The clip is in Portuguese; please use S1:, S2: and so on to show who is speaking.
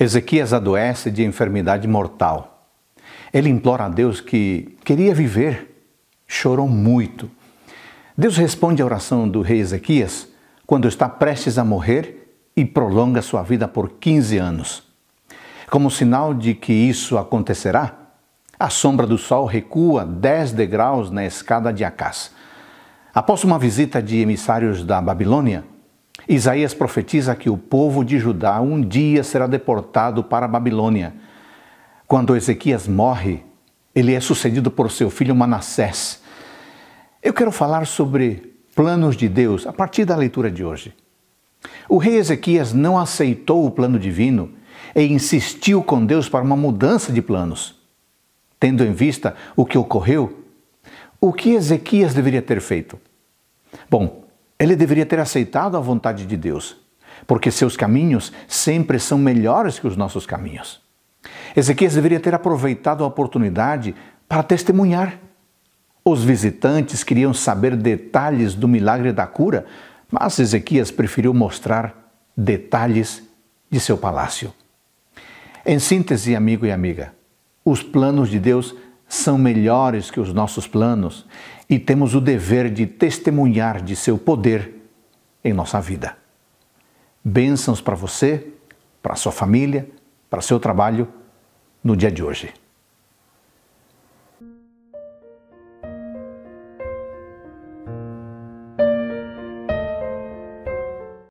S1: Ezequias adoece de enfermidade mortal. Ele implora a Deus que queria viver, chorou muito. Deus responde à oração do rei Ezequias quando está prestes a morrer e prolonga sua vida por 15 anos. Como sinal de que isso acontecerá, a sombra do sol recua 10 degraus na escada de Acás. Após uma visita de emissários da Babilônia, Isaías profetiza que o povo de Judá um dia será deportado para a Babilônia. Quando Ezequias morre, ele é sucedido por seu filho Manassés. Eu quero falar sobre planos de Deus a partir da leitura de hoje. O rei Ezequias não aceitou o plano divino e insistiu com Deus para uma mudança de planos. Tendo em vista o que ocorreu, o que Ezequias deveria ter feito? Bom, ele deveria ter aceitado a vontade de Deus, porque seus caminhos sempre são melhores que os nossos caminhos. Ezequias deveria ter aproveitado a oportunidade para testemunhar. Os visitantes queriam saber detalhes do milagre da cura, mas Ezequias preferiu mostrar detalhes de seu palácio. Em síntese, amigo e amiga, os planos de Deus são melhores que os nossos planos e temos o dever de testemunhar de seu poder em nossa vida. Bênçãos para você, para sua família, para seu trabalho no dia de hoje.